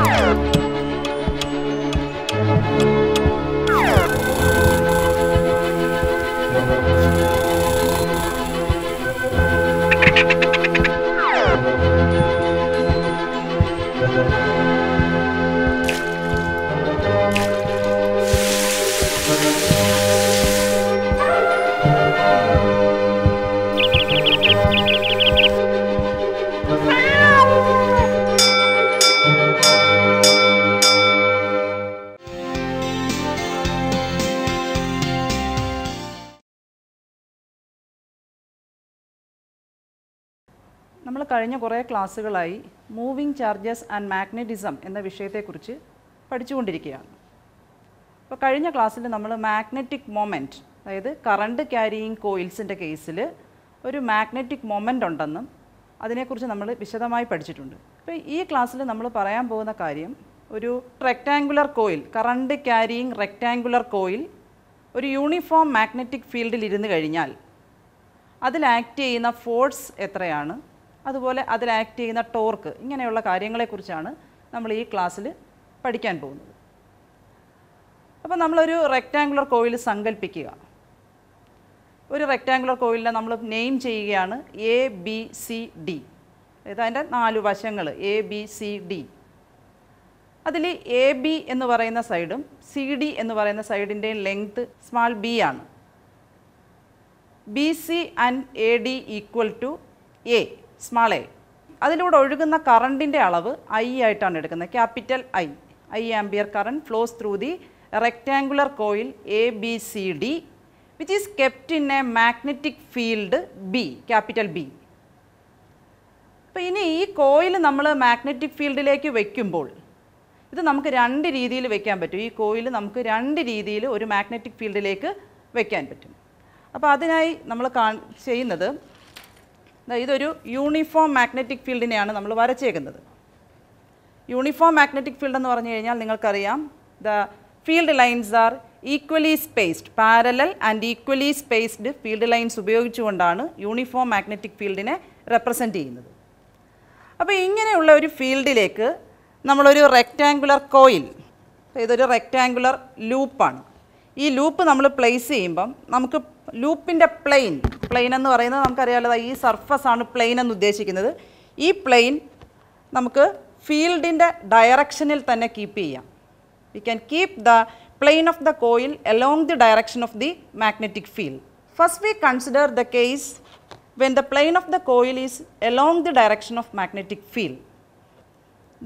Oh! നമ്മൾ കഴിഞ്ഞ കുറേ ക്ലാസ്സുകളായി മൂവിങ് ചാർജസ് ആൻഡ് മാഗ്നറ്റിസം എന്ന വിഷയത്തെക്കുറിച്ച് പഠിച്ചുകൊണ്ടിരിക്കുകയാണ് അപ്പോൾ കഴിഞ്ഞ ക്ലാസ്സിൽ നമ്മൾ മാഗ്നറ്റിക് മൊമെൻറ്റ് അതായത് കറണ്ട് ക്യാരിയിങ് കോയിൽസിൻ്റെ കേസിൽ ഒരു മാഗ്നറ്റിക് മൊമെൻ്റ് ഉണ്ടെന്നും അതിനെക്കുറിച്ച് നമ്മൾ വിശദമായി പഠിച്ചിട്ടുണ്ട് അപ്പോൾ ഈ ക്ലാസ്സിൽ നമ്മൾ പറയാൻ പോകുന്ന കാര്യം ഒരു rectangular coil current carrying rectangular coil ഒരു യൂണിഫോം മാഗ്നറ്റിക് ഫീൽഡിൽ ഇരുന്ന് കഴിഞ്ഞാൽ അതിൽ ആക്ട് ചെയ്യുന്ന ഫോഴ്സ് എത്രയാണ് അതുപോലെ അതിൽ ആക്ട് ചെയ്യുന്ന ടോർക്ക് ഇങ്ങനെയുള്ള കാര്യങ്ങളെക്കുറിച്ചാണ് നമ്മൾ ഈ ക്ലാസ്സിൽ പഠിക്കാൻ പോകുന്നത് അപ്പോൾ നമ്മളൊരു റെക്റ്റാങ്കുലർ കോയിൽ സങ്കല്പിക്കുക ഒരു റെക്റ്റാങ്കുലർ കോയിലിനെ നമ്മൾ നെയിം ചെയ്യുകയാണ് എ ബി സി ഡി അതായത് അതിൻ്റെ നാല് വശങ്ങൾ എ ബി സി ഡി അതിൽ എ ബി എന്ന് പറയുന്ന സൈഡും സി ഡി എന്ന് പറയുന്ന സൈഡിൻ്റെ ലെങ്ത്ത് സ്മാൾ ബി ആണ് B C and A D equal to a small A അതിലൂടെ ഒഴുകുന്ന കറണ്ടിൻ്റെ അളവ് ഐ ആയിട്ടാണ് എടുക്കുന്നത് capital I I ampere current flows through the rectangular coil A B C D which is kept in a magnetic field B capital B അപ്പോൾ ഇനി ഈ coil നമ്മൾ മാഗ്നറ്റിക് ഫീൽഡിലേക്ക് വയ്ക്കുമ്പോൾ ഇത് നമുക്ക് രണ്ട് രീതിയിൽ വെക്കാൻ പറ്റും ഈ കോയിൽ നമുക്ക് രണ്ട് രീതിയിൽ ഒരു മാഗ്നറ്റിക് ഫീൽഡിലേക്ക് വെക്കാൻ പറ്റും അപ്പോൾ അതിനായി നമ്മൾ കാ ചെയ്യുന്നത് ഇതൊരു യൂണിഫോം മാഗ്നറ്റിക് ഫീൽഡിനെയാണ് നമ്മൾ വരച്ചേക്കുന്നത് യൂണിഫോം മാഗ്നറ്റിക് ഫീൽഡ് എന്ന് പറഞ്ഞു കഴിഞ്ഞാൽ നിങ്ങൾക്കറിയാം the field lines are equally spaced parallel and equally spaced field lines ഉപയോഗിച്ചുകൊണ്ടാണ് യൂണിഫോം മാഗ്നറ്റിക് ഫീൽഡിനെ റെപ്രസെൻ്റ് ചെയ്യുന്നത് അപ്പോൾ ഇങ്ങനെയുള്ള ഒരു ഫീൽഡിലേക്ക് നമ്മളൊരു റെക്റ്റാങ്കുലർ കോയിൽ ഇതൊരു റെക്റ്റാങ്കുലർ ലൂപ്പാണ് ഈ ലൂപ്പ് നമ്മൾ പ്ലേസ് ചെയ്യുമ്പം നമുക്ക് ലൂപ്പിൻ്റെ പ്ലെയിൻ പ്ലെയിൻ എന്ന് പറയുന്നത് നമുക്കറിയാമല്ലോ ഈ സർഫസ് ആണ് പ്ലെയിൻ എന്ന് ഉദ്ദേശിക്കുന്നത് ഈ പ്ലെയിൻ നമുക്ക് ഫീൽഡിൻ്റെ ഡയറക്ഷനിൽ തന്നെ കീപ്പ് ചെയ്യാം we can keep the plane of the coil along the direction of the magnetic field first we consider the case when the plane of the coil is along the direction of magnetic field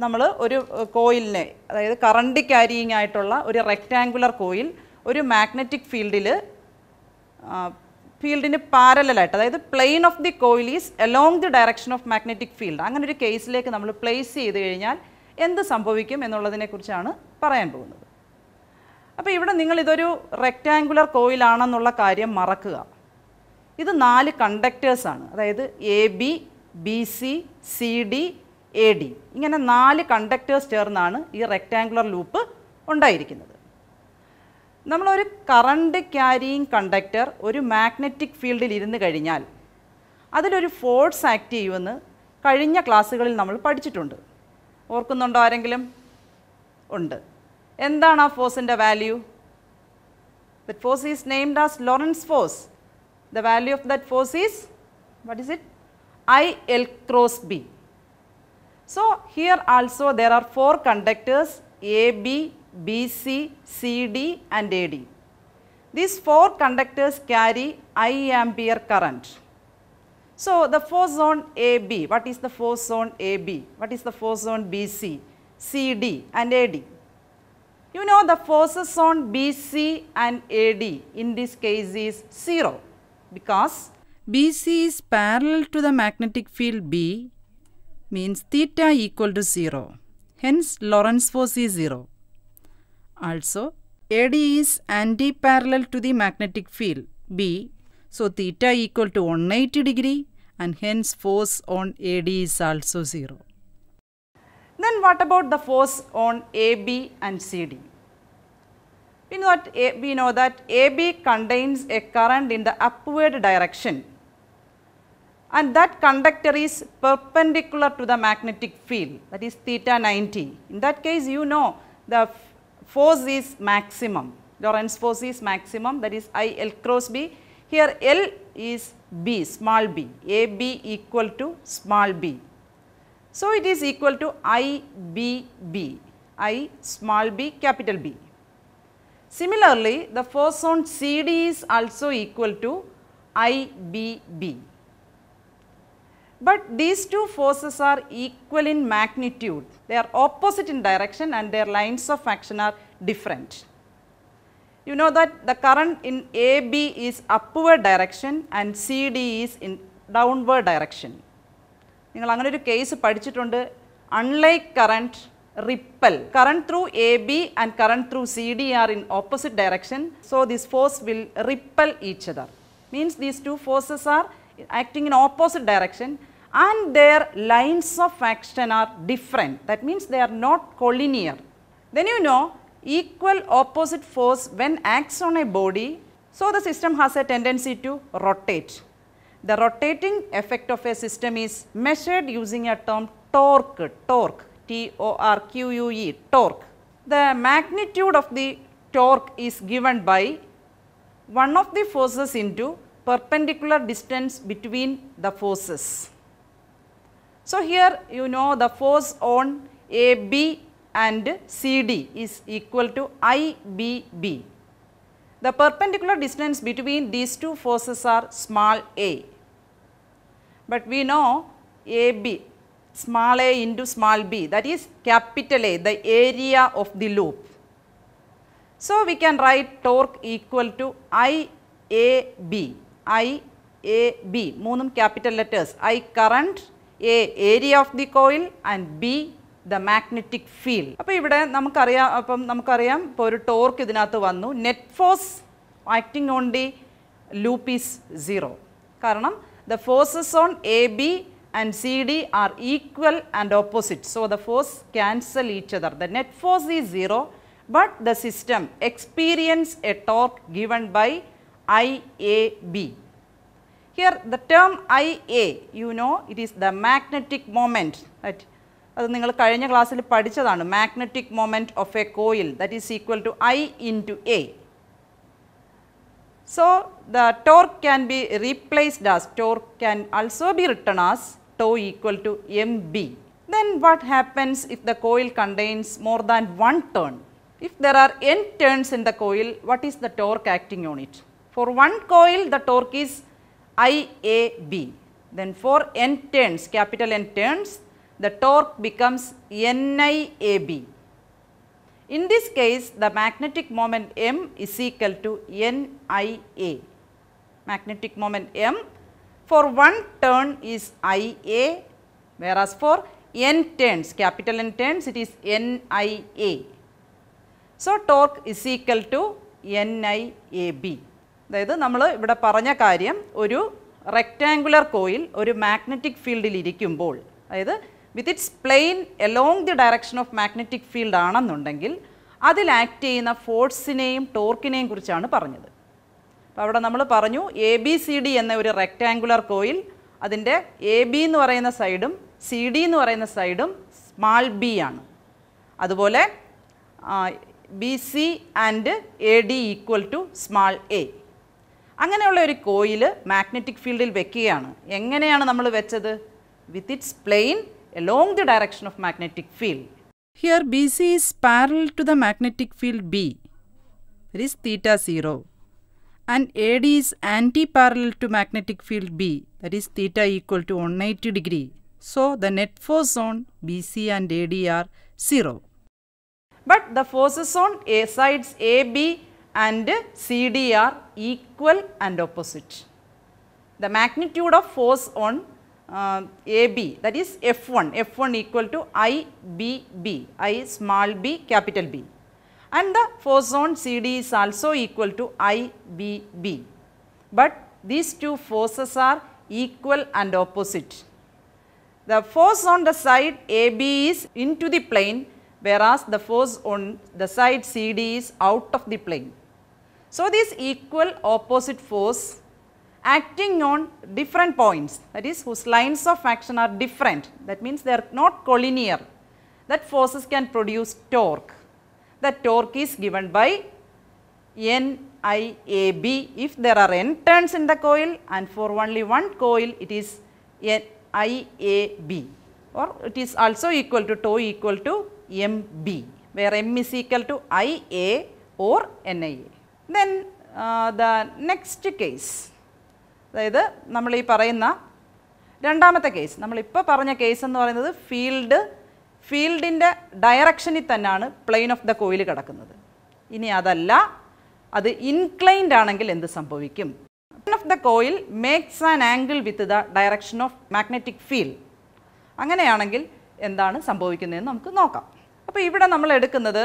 നമ്മൾ ഒരു കോയിലിനെ അതായത് current carrying ആയിട്ടുള്ള ഒരു rectangular coil ഒരു magnetic ഫീൽഡിൽ ഫീൽഡിന് പാരലായിട്ട് അതായത് plane of the coil is along the direction of magnetic field അങ്ങനെ ഒരു കേസിലേക്ക് നമ്മൾ പ്ലേസ് ചെയ്ത് കഴിഞ്ഞാൽ എന്ത് സംഭവിക്കും എന്നുള്ളതിനെക്കുറിച്ചാണ് പറയാൻ പോകുന്നത് അപ്പോൾ ഇവിടെ നിങ്ങൾ ഇതൊരു റെക്റ്റാങ്കുലർ കോയിലാണെന്നുള്ള കാര്യം മറക്കുക ഇത് നാല് കണ്ടക്ടേഴ്സാണ് അതായത് A B B C C D A D ഇങ്ങനെ നാല് കണ്ടക്ടേഴ്സ് ചേർന്നാണ് ഈ റെക്റ്റാങ്കുലർ ലൂപ്പ് ഉണ്ടായിരിക്കുന്നത് നമ്മളൊരു കറണ്ട് ക്യാരിയിങ് കണ്ടക്ടർ ഒരു മാഗ്നറ്റിക് ഫീൽഡിൽ ഇരുന്ന് കഴിഞ്ഞാൽ അതിലൊരു ഫോഴ്സ് ആക്ട് ചെയ്യുമെന്ന് കഴിഞ്ഞ ക്ലാസ്സുകളിൽ നമ്മൾ പഠിച്ചിട്ടുണ്ട് ഓർക്കുന്നുണ്ടോ ആരെങ്കിലും ഉണ്ട് എന്താണ് ആ ഫോഴ്സിൻ്റെ value that force is named as Lorentz force the value of that force is what is it I L cross B so here also there are four conductors A B BC, CD and AD. These four conductors carry I ampere current. So, the force on AB, what is the force on AB? What is the force on BC, CD and AD? You know the forces on BC and AD in this case is 0 because BC is parallel to the magnetic field B means theta equal to 0. Hence, Lorentz force is 0 also. AD is anti-parallel to the magnetic field B. So theta equal to 180 degree and hence force on AD is also 0. Then what about the force on AB and CD? We know that, A, we know that AB contains a current in the upward direction and that conductor is perpendicular to the magnetic field that is theta 90. In that case you know the force is maximum, Lorentz force is maximum that is I L cross B. Here L is B, small b, A B equal to small b. So, it is equal to I B B, I small b capital B. Similarly, the force on CD is also equal to I B B. But these two forces are equal in magnitude. They are opposite in direction and their lines of action are different. You know that the current in AB is upward direction and CD is in downward direction. നിങ്ങൾ അങ്ങനെ ഒരു കേസ് പഠിച്ചിട്ടുണ്ട് unlike current repel current through A B and current through C D are in opposite direction so this force will repel each other means these two forces are acting in opposite direction and their lines of action are different. That means they are not collinear. Then you know equal opposite force when acts on a body, so the system has a tendency to rotate. The rotating effect of a system is measured using a term torque, torque, T-O-R-Q-U-E, torque. The magnitude of the torque is given by one of the forces into perpendicular distance between the forces. So, here you know the force on AB and CD is equal to IBB. The perpendicular distance between these two forces are small a, but we know AB small a into small b that is capital A the area of the loop. So, we can write torque equal to IAB, IAB, മൂന്നും capital letters, I current A area of the coil and B the magnetic field അപ്പോൾ ഇവിടെ നമുക്കറിയാം അപ്പം നമുക്കറിയാം ഇപ്പോൾ ഒരു torque ഇതിനകത്ത് വന്നു net force acting on the loop is zero കാരണം the forces on A B and C D are equal and opposite so the force cancel each other the net force is zero but the system experience a torque given by I A B Here the term Ia you know it is the magnetic moment right. അത് നിങ്ങൾ കഴിഞ്ഞ ക്ലാസ്സിൽ പഠിച്ചതാണ് magnetic moment of a coil that is equal to I into A so the torque can be replaced as torque can also be written as tau equal to then what happens if the coil contains more than one turn? If there are n turns in the coil, what is the torque acting on it? For one coil, the torque is IAB. Then for N turns, capital N turns, the torque becomes NIAB. In this case, the magnetic moment M is equal to NIA. Magnetic moment M for one turn is IA, whereas for N turns, capital N turns, it is NIA. So, torque is equal to NIAB. അതായത് നമ്മൾ ഇവിടെ പറഞ്ഞ കാര്യം ഒരു rectangular coil ഒരു magnetic ഫീൽഡിൽ ഇരിക്കുമ്പോൾ അതായത് with its plane along the direction of magnetic field ആണെന്നുണ്ടെങ്കിൽ അതിൽ ആക്ട് ചെയ്യുന്ന ഫോഴ്സിനെയും ടോർക്കിനെയും കുറിച്ചാണ് പറഞ്ഞത് അപ്പോൾ അവിടെ നമ്മൾ പറഞ്ഞു എ ബി സി ഡി എന്ന ഒരു റെക്റ്റാങ്കുലർ കോയിൽ അതിൻ്റെ എ ബി എന്ന് പറയുന്ന സൈഡും സി ഡി എന്ന് പറയുന്ന സൈഡും സ്മാൾ ബി ആണ് അതുപോലെ B C and A D equal to small A അങ്ങനെയുള്ള ഒരു കോയിൽ മാഗ്നറ്റിക് ഫീൽഡിൽ വെക്കുകയാണ് എങ്ങനെയാണ് നമ്മൾ വെച്ചത് with its plane along the direction of magnetic field here B C is parallel to the magnetic field B is theta zero and A D is anti parallel to magnetic field B that is theta equal to one eighty degree so the net force on B C and A D are zero but the forces on a sides A B and CD are equal and opposite. The magnitude of force on uh, AB that is F1, F1 equal to IBB, I small b capital B and the force on CD is also equal to IBB. But these two forces are equal and opposite. The force on the side AB is into the plane whereas the force on the side CD is out of the plane. So, this equal opposite force acting on different points that is whose lines of action are different that means they are not collinear that forces can produce torque that torque is given by NIAB if there are n turns in the coil and for only one coil it is NIAB or it is also equal to tau equal to MB where M is equal to IA or NIA. Then the next case അതായത് നമ്മൾ ഈ പറയുന്ന രണ്ടാമത്തെ case നമ്മളിപ്പോൾ പറഞ്ഞ case എന്ന് പറയുന്നത് field ഫീൽഡിൻ്റെ ഡയറക്ഷനിൽ തന്നെയാണ് പ്ലെയിൻ ഓഫ് ദ കോയിൽ കിടക്കുന്നത് ഇനി അതല്ല അത് ഇൻക്ലൈൻഡ് ആണെങ്കിൽ എന്ത് സംഭവിക്കും plane of the coil makes an angle with the direction of magnetic field അങ്ങനെയാണെങ്കിൽ എന്താണ് സംഭവിക്കുന്നതെന്ന് നമുക്ക് നോക്കാം അപ്പോൾ ഇവിടെ നമ്മൾ എടുക്കുന്നത്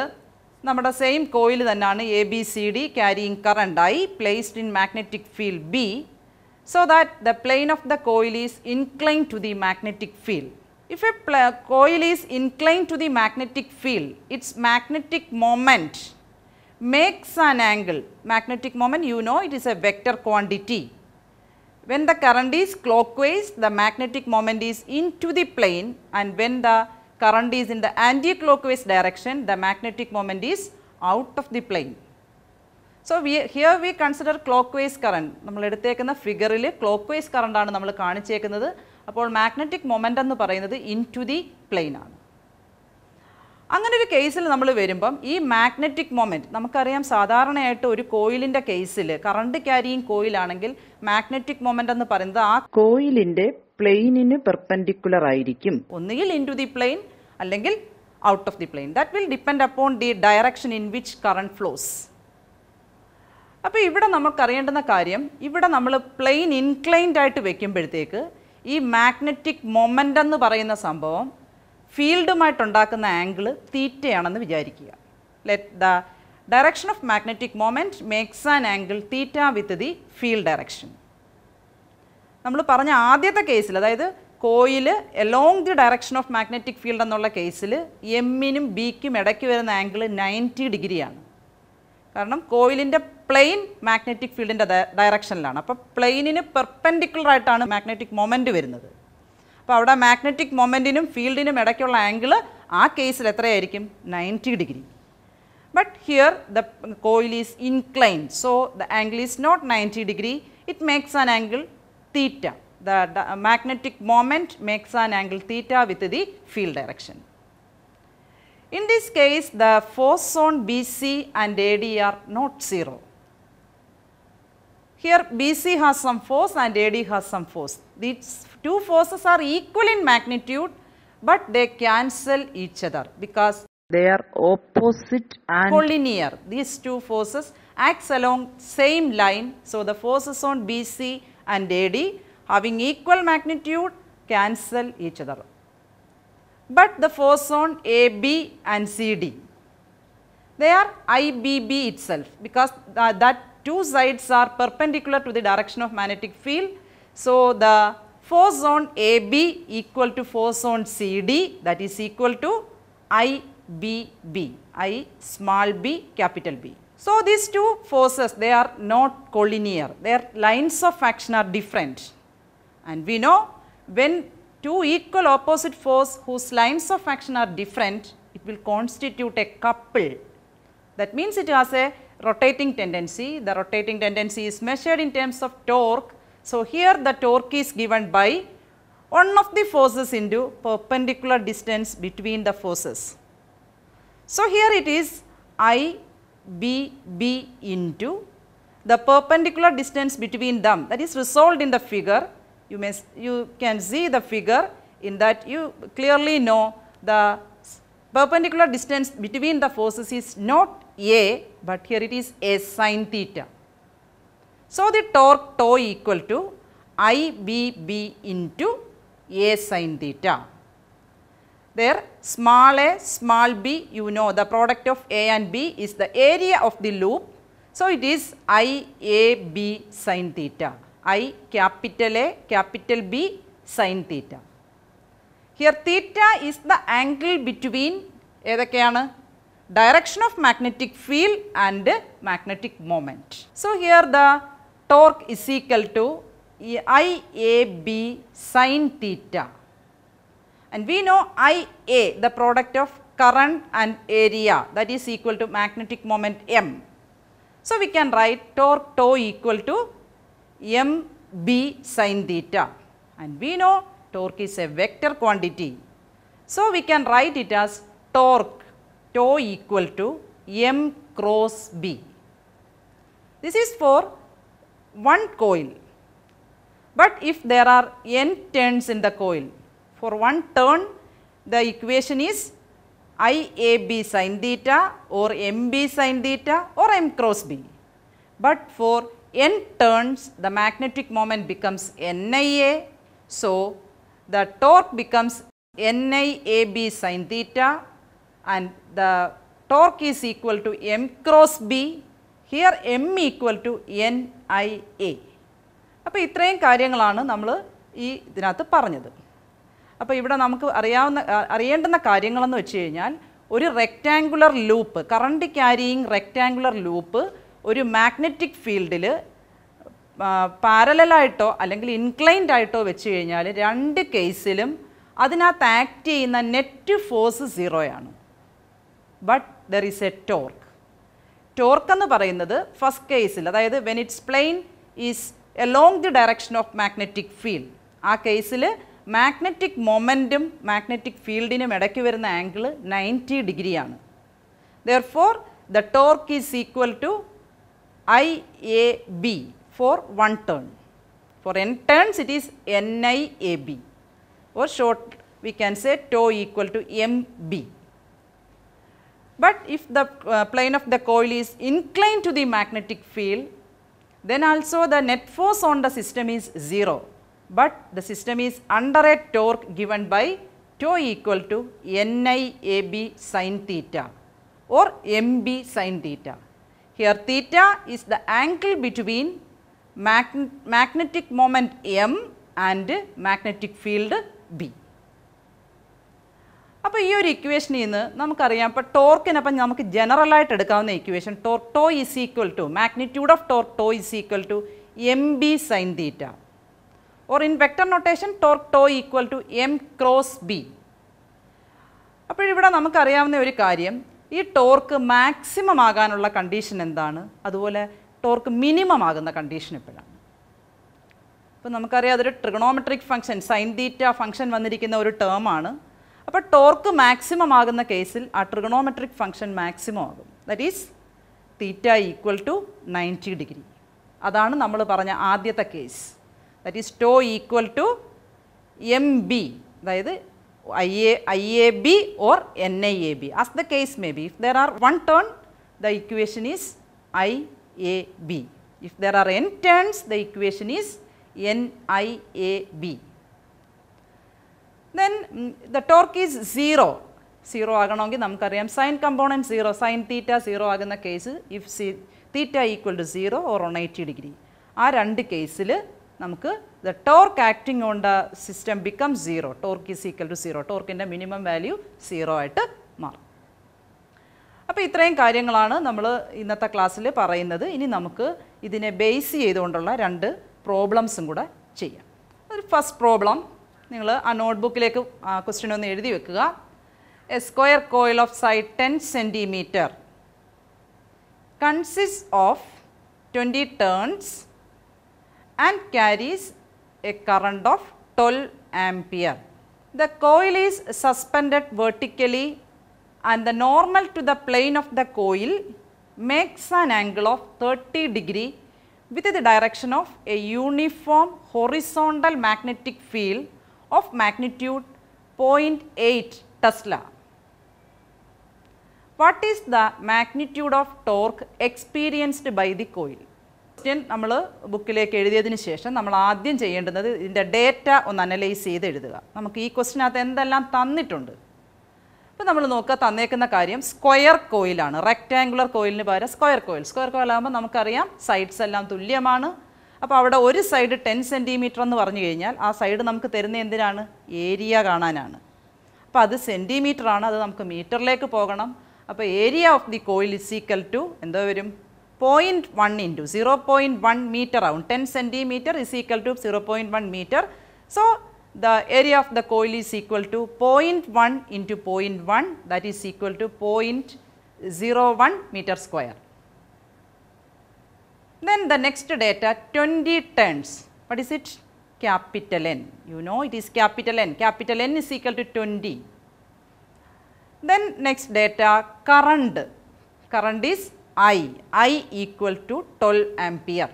same coil കോയിൽ തന്നെയാണ് A B C D carrying കറണ്ടായി placed in magnetic so that the plane of the coil is inclined to the magnetic field. If a coil is inclined to the magnetic field, its magnetic moment makes an angle. Magnetic moment you know it is a vector quantity. When the current is clockwise, the magnetic moment is into the plane and when the current is in the anti-clockwise direction, the magnetic moment is out of the plane. So we here we consider clockwise current നമ്മൾ എടുത്തേക്കുന്ന ഫിഗറിൽ clock vice കറണ്ടാണ് നമ്മൾ കാണിച്ചേക്കുന്നത് അപ്പോൾ magnetic moment എന്ന് പറയുന്നത് in into the പ്ലെയിനാണ് അങ്ങനെ ഒരു കേസിൽ നമ്മൾ വരുമ്പം ഈ മാഗ്നറ്റിക് മൊമെൻറ്റ് നമുക്കറിയാം സാധാരണയായിട്ട് ഒരു കോയിലിൻ്റെ കേസിൽ കറണ്ട് ക്യാരിയിങ് കോയിലാണെങ്കിൽ മാഗ്നറ്റിക് മൊമെൻ്റ് എന്ന് പറയുന്നത് ആ കോയിലിൻ്റെ പ്ലെയിനിന് പെർപെൻഡിക്കുലർ ആയിരിക്കും ഒന്നുകിൽ ഇൻ ടു ദി പ്ലെയിൻ അല്ലെങ്കിൽ out of the plane that will depend upon the direction in which current flows അപ്പോൾ ഇവിടെ നമുക്കറിയേണ്ടുന്ന കാര്യം ഇവിടെ നമ്മൾ പ്ലെയിൻ ഇൻക്ലൈൻഡ് ആയിട്ട് വെക്കുമ്പോഴത്തേക്ക് ഈ മാഗ്നറ്റിക് മൊമെൻ്റ് എന്ന് പറയുന്ന സംഭവം ഫീൽഡുമായിട്ടുണ്ടാക്കുന്ന ആംഗിൾ തീറ്റയാണെന്ന് വിചാരിക്കുക let the direction of magnetic moment makes an angle theta with the field direction നമ്മൾ പറഞ്ഞ ആദ്യത്തെ കേസിൽ അതായത് coil along the direction of magnetic field എന്നുള്ള കേസിൽ എമ്മിനും ബിക്കും ഇടയ്ക്ക് വരുന്ന ആംഗിൾ നയൻറ്റി ഡിഗ്രിയാണ് കാരണം കോയിലിൻ്റെ പ്ലെയിൻ മാഗ്നറ്റിക് ഫീൽഡിൻ്റെ ഡയറക്ഷനിലാണ് അപ്പോൾ പ്ലെയിനിന് പെർപ്പൻഡിക്കുലറായിട്ടാണ് മാഗ്നറ്റിക് മൊമെൻറ്റ് വരുന്നത് അപ്പോൾ അവിടെ മാഗ്നറ്റിക് മൊമെൻറ്റിനും ഫീൽഡിനും ഇടയ്ക്കുള്ള ആംഗിൾ ആ കേസിൽ എത്രയായിരിക്കും ninety degree but here the coil is inclined so the angle is not ninety degree it makes an angle theta. The, the uh, magnetic moment makes an angle theta with the field direction. In this case, the force on BC and AD are not 0. Here BC has some force and AD has some force. These two forces are equal in magnitude, but they cancel each other because they are opposite and collinear. These two forces acts along same line. So, the forces on BC and AD having equal magnitude cancel each other. But the force on AB and CD, they are IBB itself because that two sides are perpendicular to the direction of magnetic field. So, the force on AB equal to force on CD that is equal to IBB, I small b capital B. So, these two forces they are not collinear, their lines of action are different and we know when two equal opposite force whose lines of action are different it will constitute a couple that means it has a rotating tendency the rotating tendency is measured in terms of torque. So, here the torque is given by one of the forces into perpendicular distance between the forces. So, here it is I BB into the perpendicular distance between them that is resolved in the figure. You, may, you can see the figure in that you clearly know the perpendicular distance between the forces is not A, but here it is A sine theta. So, the torque tau equal to IBB into A sine theta there small a small b you know the product of a and b is the area of the loop. So, it is i a b sine theta i capital A capital B sine theta. Here theta is the angle between ഏതൊക്കെയാണ് direction of magnetic field and magnetic moment. So, here the torque is equal to I A B sine theta and we know Ia the product of current and area that is equal to magnetic moment M. So, we can write torque tau equal to M b sin theta and we know torque is a vector quantity. So, we can write it as torque tau equal to M cross B. This is for one coil, but if there are n turns in the coil, for one turn, the equation is IAB sin theta or MB sin theta or M cross B. But for n turns, the magnetic moment becomes NIA. So, the torque becomes NIAB sin theta and the torque is equal to M cross B. Here M equal to NIA. അപ്പോൾ ഇത്രയും കാര്യങ്ങളാണ് നമ്മൾ ഈ അപ്പോൾ ഇവിടെ നമുക്ക് അറിയാവുന്ന അറിയേണ്ടുന്ന കാര്യങ്ങളെന്ന് വെച്ച് കഴിഞ്ഞാൽ ഒരു rectangular loop current carrying rectangular loop ഒരു മാഗ്നറ്റിക് ഫീൽഡിൽ പാരലായിട്ടോ അല്ലെങ്കിൽ ഇൻക്ലൈൻഡ് ആയിട്ടോ വെച്ച് കഴിഞ്ഞാൽ രണ്ട് കേസിലും അതിനകത്ത് ആക്ട് ചെയ്യുന്ന നെറ്റ് ഫോഴ്സ് സീറോയാണ് but there is a torque torque എന്ന് പറയുന്നത് ഫസ്റ്റ് കേസിൽ അതായത് when its plane is along the direction of magnetic field ആ കേസിൽ മാഗ്നറ്റിക് മൊമെൻറ്റും മാഗ്നറ്റിക് ഫീൽഡിനും ഇടയ്ക്ക് വരുന്ന angle 90 degree. Therefore the torque is equal to I A B for one turn for n turns it is NIAB or short we can say tau equal to MB. But if the uh, plane of the coil is inclined to the magnetic field then also the net force on the system is 0 but the system is under a torque given by tau equal to NIAB sin theta or MB sin theta. Here theta is the angle between magne magnetic moment M and magnetic field B. അപ്പോൾ ഈ ഒരു ഇക്വേഷനിൽ നിന്ന് നമുക്കറിയാം ഇപ്പോൾ ടോർക്കിനപ്പം നമുക്ക് ജനറലായിട്ട് എടുക്കാവുന്ന equation torque tau is equal to magnitude of torque tau is equal to M B sine theta or in vector notation torque tau equal to m cross b. അപ്പോഴിവിടെ നമുക്കറിയാവുന്ന ഒരു കാര്യം ഈ ടോർക്ക് മാക്സിമം ആകാനുള്ള കണ്ടീഷൻ എന്താണ് അതുപോലെ torque minimum ആകുന്ന condition എപ്പോഴാണ് അപ്പോൾ നമുക്കറിയാം അതൊരു trigonometric function sine theta function വന്നിരിക്കുന്ന ഒരു ടേം ആണ് അപ്പോൾ ടോർക്ക് മാക്സിമം ആകുന്ന കേസിൽ ആ ട്രിഗണോമെട്രിക് ഫംഗ്ഷൻ മാക്സിമം ആകും that is theta equal to ninety degree അതാണ് നമ്മൾ പറഞ്ഞ ആദ്യത്തെ case that is tau equal to mb that is IA, iab or naab as the case may be if there are one turn the equation is iab if there are n turns the equation is niab then mm, the torque is 0 0 aganongi namukaryam sine component 0 Sine theta 0 aguna case if theta equal to 0 or 180 degree aa rendu case നമുക്ക് the torque acting on the system become zero torque is equal to zero ടോർക്കിൻ്റെ minimum value zero ആയിട്ട് മാറും അപ്പോൾ ഇത്രയും കാര്യങ്ങളാണ് നമ്മൾ ഇന്നത്തെ ക്ലാസ്സിൽ പറയുന്നത് ഇനി നമുക്ക് ഇതിനെ ബേസ് ചെയ്തുകൊണ്ടുള്ള രണ്ട് പ്രോബ്ലംസും കൂടെ ചെയ്യാം ഒരു ഫസ്റ്റ് പ്രോബ്ലം നിങ്ങൾ ആ നോട്ട്ബുക്കിലേക്ക് ക്വസ്റ്റ്യൻ ഒന്ന് എഴുതി വെക്കുക a square coil of side ten centimetre consist of twenty turns and carries a current of 12 ampere. The coil is suspended vertically and the normal to the plane of the coil makes an angle of 30 degree with the direction of a uniform horizontal magnetic field of magnitude 0.8 Tesla. What is the magnitude of torque experienced by the coil? Question നമ്മൾ ബുക്കിലേക്ക് എഴുതിയതിന് ശേഷം നമ്മൾ ആദ്യം ചെയ്യേണ്ടുന്നത് ഇതിൻ്റെ data ഒന്ന് analyse ചെയ്ത് എഴുതുക നമുക്ക് ഈ ക്വസ്റ്റിനകത്ത് എന്തെല്ലാം തന്നിട്ടുണ്ട് ഇപ്പോൾ നമ്മൾ നോക്കുക തന്നേക്കുന്ന കാര്യം സ്ക്വയർ കോയിലാണ് റെക്റ്റാംഗുലർ കോയിലിന് പകരം സ്ക്വയർ കോയിൽ സ്ക്വയർ കോയിലാകുമ്പോൾ നമുക്കറിയാം സൈഡ്സ് എല്ലാം തുല്യമാണ് അപ്പോൾ അവിടെ ഒരു സൈഡ് ടെൻ സെൻറ്റിമീറ്റർ എന്ന് പറഞ്ഞു കഴിഞ്ഞാൽ ആ സൈഡ് നമുക്ക് തരുന്ന എന്തിനാണ് ഏരിയ കാണാനാണ് അപ്പോൾ അത് സെൻറ്റിമീറ്റർ ആണ് അത് നമുക്ക് മീറ്ററിലേക്ക് പോകണം അപ്പോൾ area of the coil is equal to എന്തോ വരും 0.1 into 0.1 meter around 10 centimeter is equal to 0.1 meter. So, the area of the coil is equal to 0.1 into 0.1 that is equal to 0.01 meter square. Then the next data 20 turns what is it capital N you know it is capital N capital N is equal to 20. Then next data current current is I, I equal to 12 ampere.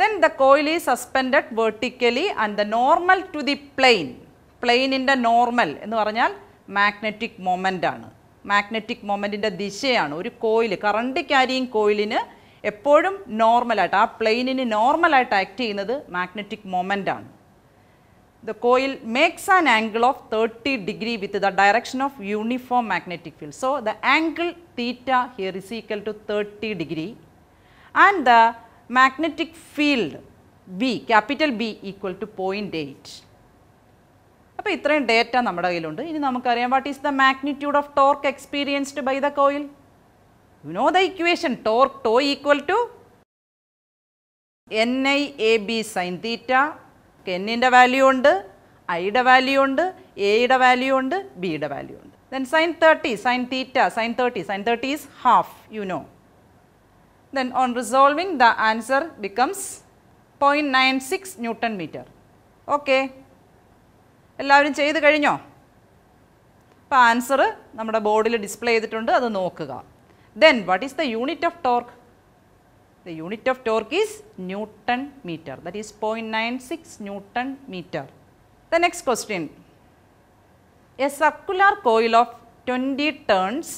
Then the coil is suspended vertically and the normal to the plane, പ്ലെയിനിൻ്റെ normal എന്ന് പറഞ്ഞാൽ magnetic moment ആണ് magnetic മൊമൻറ്റിൻ്റെ ദിശയാണ് ഒരു coil current carrying കോയിലിന് എപ്പോഴും നോർമലായിട്ട് ആ പ്ലെയിനിന് നോർമലായിട്ട് ആക്ട് ചെയ്യുന്നത് മാഗ്നറ്റിക് മൊമൻ്റ് ആണ് the coil makes an angle of 30 degree with the direction of uniform magnetic field. So, the angle theta here is equal to 30 degree and the magnetic field B capital B equal to 0.8. അപ്പോൾ ഇത്രയും data നമ്മുടെ കയ്യിലുണ്ട് ഇനി നമുക്കറിയാം what is the magnitude the torque experienced by the coil you know the equation torque tau equal to എന്നിൻ്റെ value ഉണ്ട് ഐയുടെ value ഉണ്ട് എയുടെ വാല്യൂ ഉണ്ട് ബിയുടെ വാല്യൂ ഉണ്ട് then sine thirty sine theta sine thirty sine thirty is half you know then on resolving the answer becomes point nine six newton metre okay എല്ലാവരും ചെയ്ത് കഴിഞ്ഞോ അപ്പോൾ ആൻസർ നമ്മുടെ ബോർഡിൽ ഡിസ്പ്ലേ ചെയ്തിട്ടുണ്ട് അത് നോക്കുക then what is the unit of torque The unit of torque is Newton meter that is 0.96 Newton meter. The next question, a circular coil of 20 turns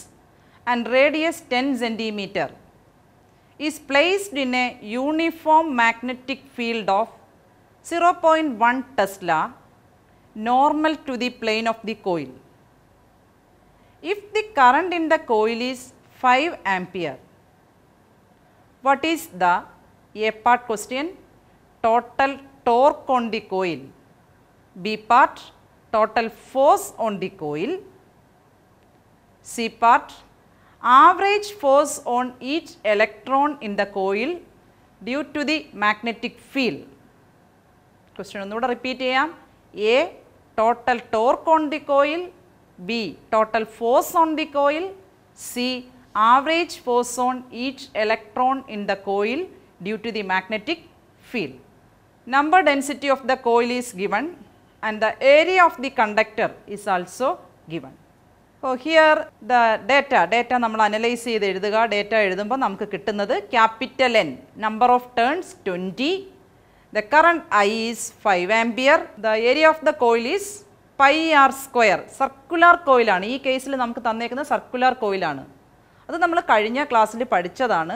and radius 10 centimeter is placed in a uniform magnetic field of 0.1 Tesla normal to the plane of the coil. If the current in the coil is 5 ampere what is the A part question? Total torque on the coil. B part total force on the coil. C part average force on each electron in the coil due to the magnetic field. Question ഒന്നുകൂടെ repeat ചെയ്യാം A total torque on the coil, B total force on the coil, C average force on each electron in the coil due to the magnetic field. Number density of the coil is given and the area of the conductor is also given. So, here the data, data നമ്മൾ analyse ചെയ്ത് എഴുതുക data എഴുതുമ്പോൾ നമുക്ക് കിട്ടുന്നത് capital N number of turns twenty the current I is five ampere the area of the coil is pi r square circular കോയിലാണ് ഈ കേസിൽ നമുക്ക് തന്നേക്കുന്നത് സർക്കുലർ കോയിലാണ് അത് നമ്മൾ കഴിഞ്ഞ ക്ലാസ്സിൽ പഠിച്ചതാണ്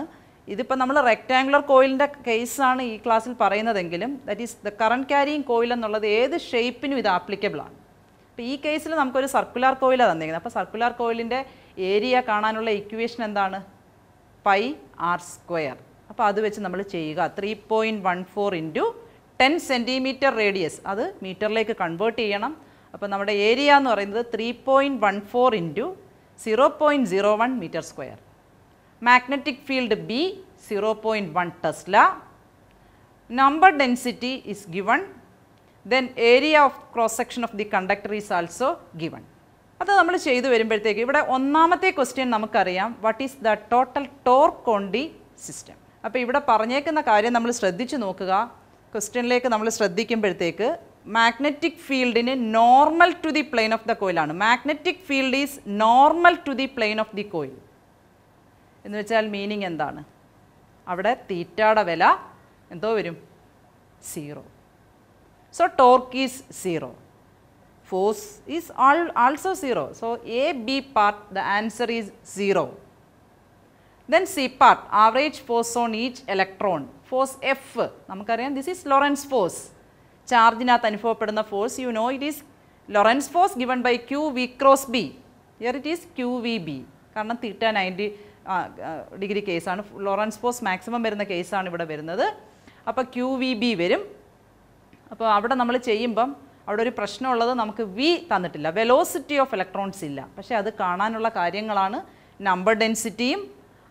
ഇതിപ്പോൾ നമ്മൾ റെക്റ്റാങ്കുലർ കോയിലിൻ്റെ കേസാണ് ഈ ക്ലാസ്സിൽ പറയുന്നതെങ്കിലും that is the current carrying coil എന്നുള്ളത് ഏത് ഷേപ്പിനും ഇത് ആപ്ലിക്കബിൾ ആണ് അപ്പോൾ ഈ കേസിൽ നമുക്കൊരു സർക്കുലാർ കോയിലാണ് തന്നിരിക്കുന്നത് അപ്പോൾ സർക്കുലാർ കോയിലിൻ്റെ ഏരിയ കാണാനുള്ള ഇക്വേഷൻ എന്താണ് പൈ ആർ സ്ക്വയർ അപ്പോൾ അത് വെച്ച് നമ്മൾ ചെയ്യുക three point one four into ten centimetre radius അത് മീറ്ററിലേക്ക് കൺവേർട്ട് ചെയ്യണം അപ്പോൾ നമ്മുടെ ഏരിയ എന്ന് പറയുന്നത് three point one four into zero zero point one metre square magnetic field B zero point one tesla number density is given then area of cross section of the conductor is also given അത് നമ്മൾ ചെയ്തു വരുമ്പോഴത്തേക്ക് ഇവിടെ ഒന്നാമത്തെ question നമുക്കറിയാം what is the total torque on the system അപ്പോൾ ഇവിടെ പറഞ്ഞേക്കുന്ന കാര്യം നമ്മൾ ശ്രദ്ധിച്ചു നോക്കുക ക്വസ്റ്റ്യനിലേക്ക് നമ്മൾ ശ്രദ്ധിക്കുമ്പോഴത്തേക്ക് magnetic field in a normal to the plane of the coil. Magnetic field is normal to the plane of the coil. In which I meaning and then theta da vela and zero. So torque is zero. Force is all also zero. So A B part the answer is zero. Then C part average force on each electron. Force F. This is Lorentz force. ചാർജിനകത്ത് അനുഭവപ്പെടുന്ന force you know it is Lorentz force given by q v cross B here it is q v B കാരണം theta ninety degree കേസാണ് Lorentz force maximum വരുന്ന കേസാണ് ഇവിടെ വരുന്നത് അപ്പോൾ Q v B വരും അപ്പോൾ അവിടെ നമ്മൾ ചെയ്യുമ്പം അവിടെ ഒരു പ്രശ്നമുള്ളത് നമുക്ക് വി തന്നിട്ടില്ല വെലോസിറ്റി ഓഫ് ഇലക്ട്രോൺസ് ഇല്ല പക്ഷേ അത് കാണാനുള്ള കാര്യങ്ങളാണ് നമ്പർ ഡെൻസിറ്റിയും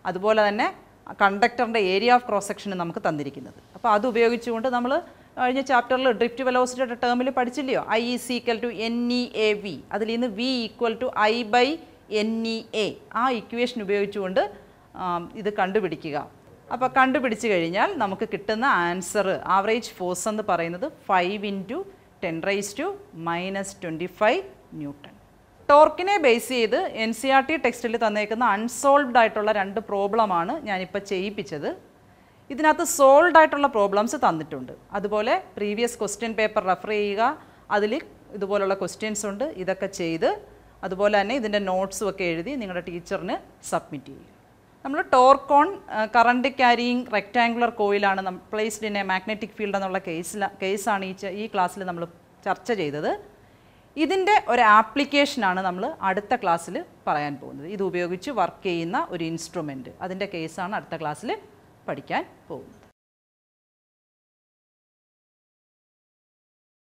അതുപോലെ തന്നെ കണ്ടക്ടറിൻ്റെ ഏരിയ ഓഫ് ക്രോസ് സെക്ഷനും നമുക്ക് തന്നിരിക്കുന്നത് അപ്പോൾ അത് ഉപയോഗിച്ചുകൊണ്ട് നമ്മൾ കഴിഞ്ഞ ചാപ്റ്ററിൽ ഡ്രിഫ്റ്റ് വെലോസിറ്റിയുടെ ടേമിൽ പഠിച്ചില്ലയോ I is equal to n e A v അതിൽ നിന്ന് v equal to I by n e A ആ ഇക്വേഷൻ ഉപയോഗിച്ചുകൊണ്ട് ഇത് കണ്ടുപിടിക്കുക അപ്പോൾ കണ്ടുപിടിച്ച് കഴിഞ്ഞാൽ നമുക്ക് കിട്ടുന്ന ആൻസർ ആവറേജ് ഫോഴ്സ് എന്ന് പറയുന്നത് five into ten raise to minus twenty five newton ടോർക്കിനെ ബേസ് ചെയ്ത് എൻ സി ആർ ടി ടെക്സ്റ്റിൽ തന്നേക്കുന്ന അൺസോൾവ്ഡ് ആയിട്ടുള്ള രണ്ട് പ്രോബ്ലമാണ് ഞാനിപ്പോൾ ചെയ്യിപ്പിച്ചത് ഇതിനകത്ത് സോൾഡ് ആയിട്ടുള്ള പ്രോബ്ലംസ് തന്നിട്ടുണ്ട് അതുപോലെ പ്രീവിയസ് ക്വസ്റ്റ്യൻ പേപ്പർ റെഫർ ചെയ്യുക അതിൽ ഇതുപോലുള്ള ക്വസ്റ്റ്യൻസ് ഉണ്ട് ഇതൊക്കെ ചെയ്ത് അതുപോലെ തന്നെ ഇതിൻ്റെ നോട്ട്സും ഒക്കെ എഴുതി നിങ്ങളുടെ ടീച്ചറിന് സബ്മിറ്റ് ചെയ്യുക നമ്മൾ ടോർക്കോൺ കറണ്ട് ക്യാരിയിങ് റെക്റ്റാങ്കുലർ കോയിലാണ് placed in a magnetic field എന്നുള്ള കേസില കേസാണ് ഈ ഈ ക്ലാസ്സിൽ നമ്മൾ ചർച്ച ചെയ്തത് ഇതിൻ്റെ ഒരു ആപ്ലിക്കേഷനാണ് നമ്മൾ അടുത്ത ക്ലാസ്സിൽ പറയാൻ പോകുന്നത് ഇത് ഉപയോഗിച്ച് വർക്ക് ചെയ്യുന്ന ഒരു ഇൻസ്ട്രുമെൻറ്റ് അതിൻ്റെ കേസാണ് അടുത്ത ക്ലാസ്സിൽ പഠിക്കാൻ പോകുന്നു